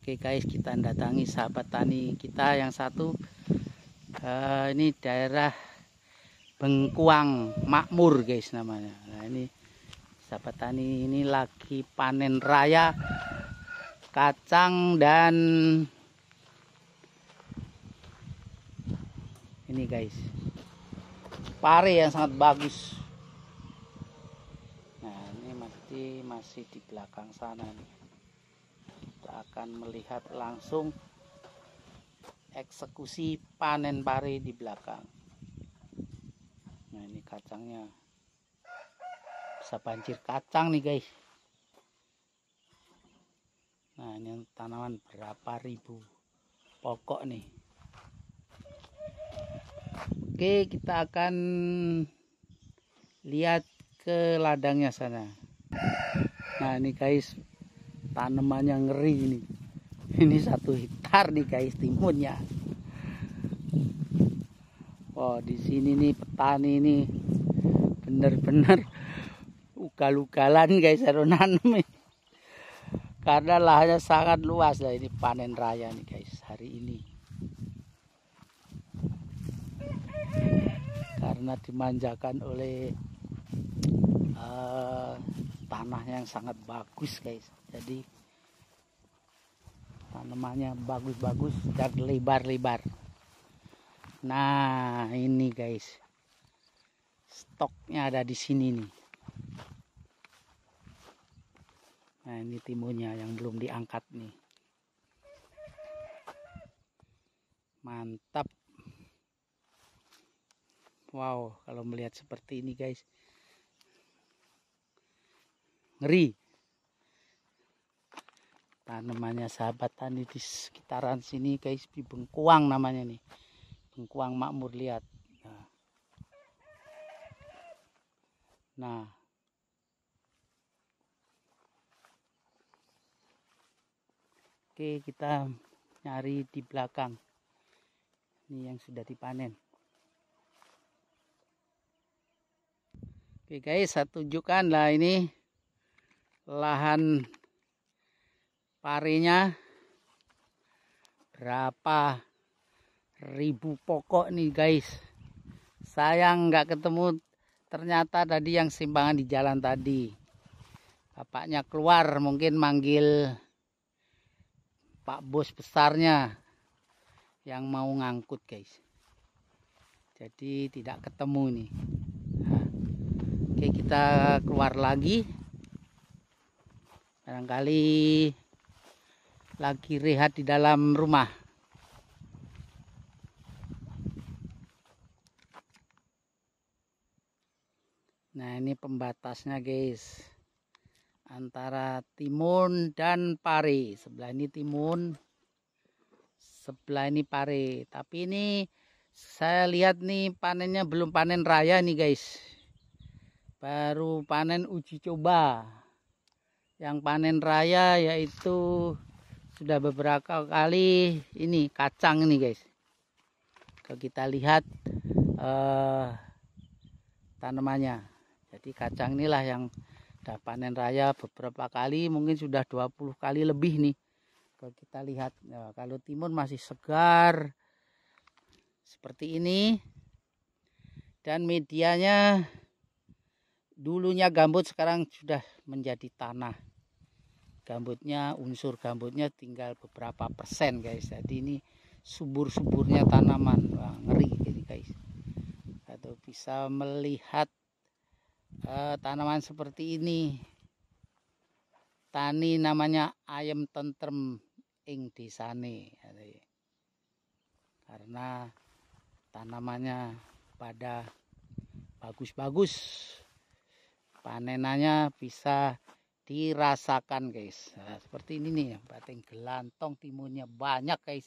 Oke guys, kita datangi sahabat tani kita yang satu. Uh, ini daerah Bengkuang Makmur guys namanya. Nah ini sahabat tani ini lagi panen raya kacang dan ini guys pare yang sangat bagus. Nah ini masih masih di belakang sana nih akan melihat langsung eksekusi panen pari di belakang nah ini kacangnya bisa banjir kacang nih guys nah ini tanaman berapa ribu pokok nih oke kita akan lihat ke ladangnya sana nah ini guys tanamannya ngeri ini ini satu hektar nih guys timunnya oh di sini nih petani ini bener-bener ugal-ugalan guys harus nanam karena lahannya sangat luas lah ini panen raya nih guys hari ini karena dimanjakan oleh uh, tanahnya yang sangat bagus guys jadi tanamannya bagus-bagus dan lebar-lebar nah ini guys stoknya ada di sini nih nah ini timunnya yang belum diangkat nih mantap wow kalau melihat seperti ini guys ngeri tanamannya sahabat tani di sekitaran sini guys bengkuang namanya nih bengkuang makmur lihat nah, nah. oke kita nyari di belakang ini yang sudah dipanen Oke guys, saya tunjukkan lah ini lahan parinya berapa ribu pokok nih guys sayang nggak ketemu ternyata tadi yang simpangan di jalan tadi bapaknya keluar mungkin manggil pak bos besarnya yang mau ngangkut guys jadi tidak ketemu nih oke kita keluar lagi barangkali lagi rehat di dalam rumah nah ini pembatasnya guys antara timun dan pare sebelah ini timun sebelah ini pare tapi ini saya lihat nih panennya belum panen raya nih guys baru panen uji coba yang panen raya yaitu sudah beberapa kali ini kacang ini guys kalau kita lihat eh, tanamannya jadi kacang inilah yang sudah panen raya beberapa kali mungkin sudah 20 kali lebih nih kalau kita lihat ya, kalau timun masih segar seperti ini dan medianya dulunya gambut sekarang sudah menjadi tanah gambutnya unsur gambutnya tinggal beberapa persen guys jadi ini subur-suburnya tanaman Wah, ngeri ini guys atau bisa melihat uh, tanaman seperti ini tani namanya ayam tentrem ing desane karena tanamannya pada bagus-bagus panenannya bisa dirasakan guys nah, seperti ini nih batang gelantong timunnya banyak guys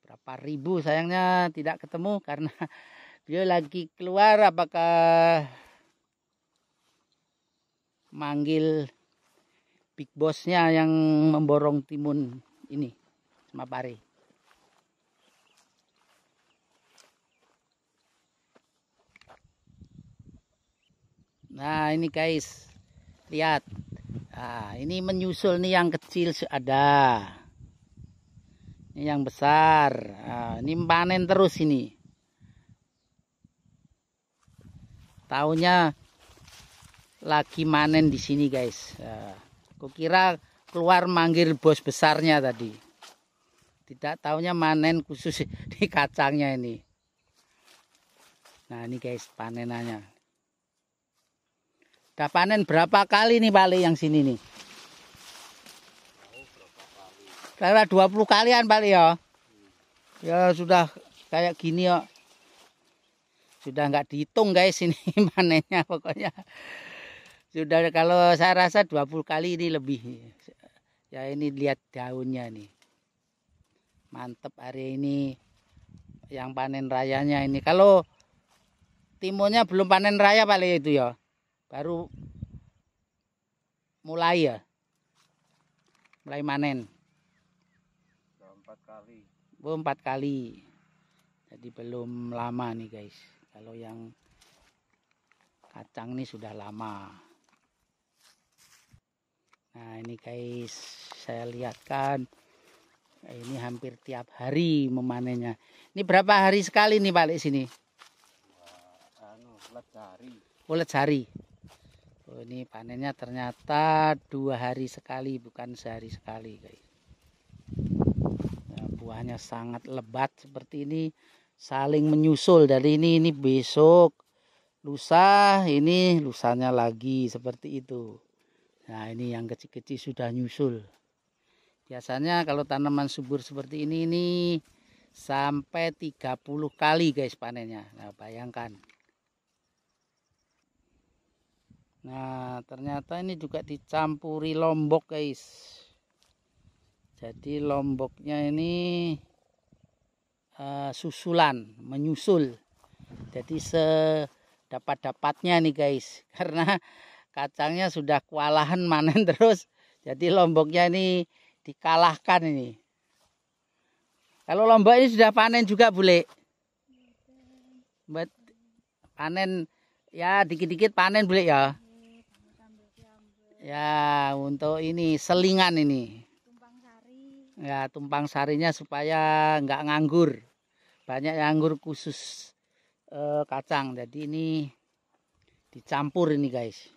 berapa ribu sayangnya tidak ketemu karena dia lagi keluar apakah manggil big bossnya yang memborong timun ini sama pari nah ini guys lihat nah, ini menyusul nih yang kecil ada ini yang besar nah, ini panen terus ini tahunya lagi manen di sini guys nah, kira keluar manggil bos besarnya tadi tidak tahunya manen khusus di kacangnya ini nah ini guys panenannya Udah panen berapa kali nih Pak yang sini nih? Kira-kira 20 kalian Pak ya. Ya sudah kayak gini ya. Sudah nggak dihitung guys ini panennya pokoknya. Sudah kalau saya rasa 20 kali ini lebih. Ya ini lihat daunnya nih. Mantep hari ini yang panen rayanya ini. Kalau timunnya belum panen raya Pak itu ya baru mulai ya mulai manen empat kali oh, empat kali jadi belum lama nih guys kalau yang kacang nih sudah lama nah ini guys saya lihatkan ini hampir tiap hari memanennya ini berapa hari sekali nih balik sini Wah, anu, sehari. Oh, sehari Oh, ini panennya ternyata dua hari sekali, bukan sehari sekali, guys. Nah, buahnya sangat lebat seperti ini, saling menyusul dari ini ini besok, lusa ini lusanya lagi seperti itu. Nah, ini yang kecil-kecil sudah nyusul. Biasanya kalau tanaman subur seperti ini ini sampai 30 kali guys panennya. Nah, bayangkan. Nah ternyata ini juga dicampuri lombok guys Jadi lomboknya ini uh, susulan menyusul Jadi sedapat-dapatnya nih guys Karena kacangnya sudah kewalahan manen terus Jadi lomboknya ini dikalahkan ini Kalau lombok ini sudah panen juga bule But, Panen ya dikit-dikit panen bule ya Ya, untuk ini selingan ini. Tumpang sari. Ya, tumpang sarinya supaya nggak nganggur. Banyak yang nganggur khusus eh, kacang. Jadi ini dicampur ini guys.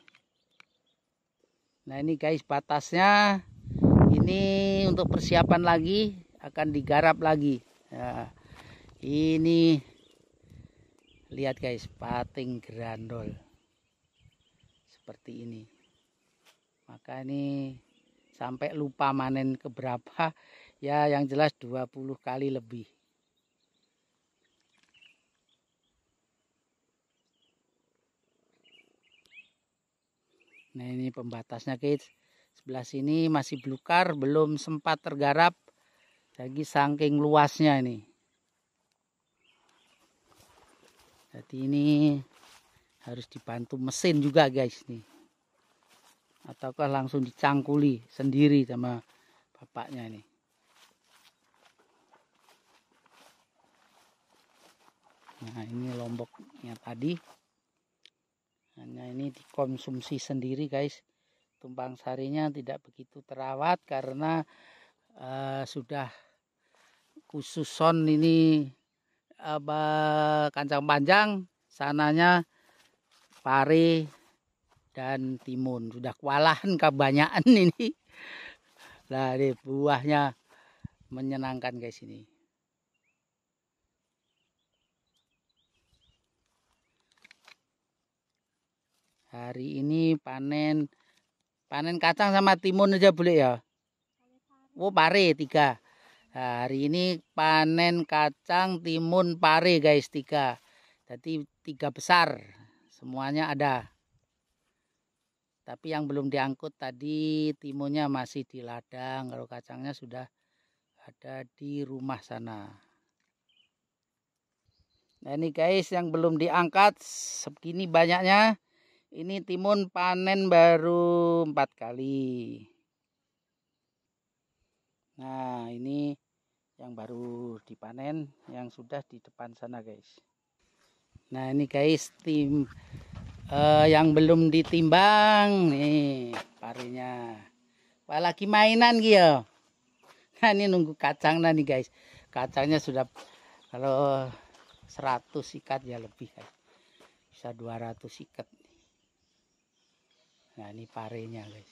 Nah ini guys batasnya ini untuk persiapan lagi akan digarap lagi. Ya, ini lihat guys pating grandol seperti ini maka ini sampai lupa manen keberapa ya yang jelas 20 kali lebih nah ini pembatasnya kids sebelah sini masih belukar belum sempat tergarap lagi saking luasnya ini jadi ini harus dibantu mesin juga guys nih ataukah langsung dicangkuli sendiri sama bapaknya ini. Nah ini lomboknya tadi. Hanya ini dikonsumsi sendiri guys. Tumpang sarinya tidak begitu terawat karena uh, sudah son ini uh, kancang panjang sananya pari dan timun sudah kewalahan kebanyakan ini dari buahnya menyenangkan guys ini hari ini panen panen kacang sama timun aja boleh ya oh pare tiga nah, hari ini panen kacang timun pare guys tiga jadi tiga besar semuanya ada tapi yang belum diangkut tadi timunnya masih di ladang kalau kacangnya sudah ada di rumah sana nah ini guys yang belum diangkat segini banyaknya ini timun panen baru empat kali nah ini yang baru dipanen yang sudah di depan sana guys nah ini guys tim uh, yang belum ditimbang nih parinya apalagi mainan gitu nah ini nunggu kacang nih guys kacangnya sudah kalau 100 ikat ya lebih guys bisa 200 ikat nah ini parinya guys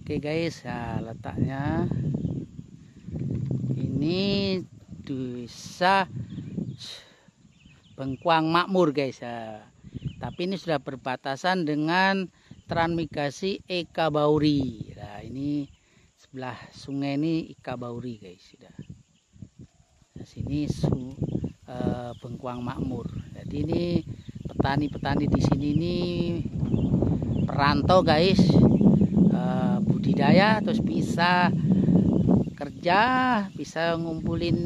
oke guys nah letaknya ini bisa Bengkuang Makmur guys ya. Tapi ini sudah berbatasan dengan transmigrasi Eka Bauri. Nah, ini sebelah sungai ini Eka Bauri guys sudah. Nah, sini su, e, Bengkuang Makmur. Jadi ini petani-petani di sini ini perantau guys. E, budidaya terus bisa kerja, bisa ngumpulin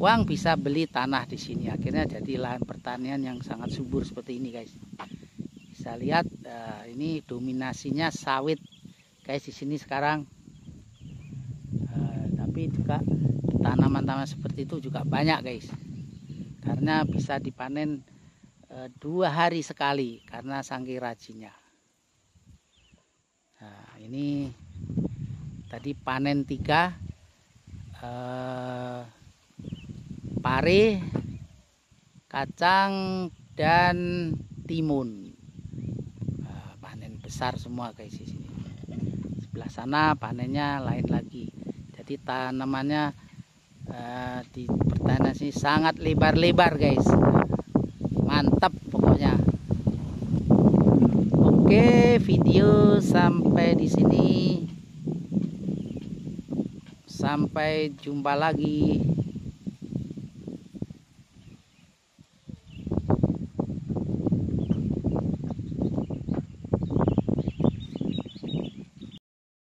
uang bisa beli tanah di sini akhirnya jadi lahan pertanian yang sangat subur seperti ini guys bisa lihat uh, ini dominasinya sawit guys di sini sekarang uh, tapi juga tanaman-tanaman seperti itu juga banyak guys karena bisa dipanen uh, dua hari sekali karena sangki rajinya nah ini tadi panen tiga uh, pari, kacang dan timun. Eh, panen besar semua guys di sini. Sebelah sana panennya lain lagi. Jadi tanamannya uh, di pertanian sini sangat lebar-lebar guys. Mantap pokoknya. Oke, video sampai di sini. Sampai jumpa lagi.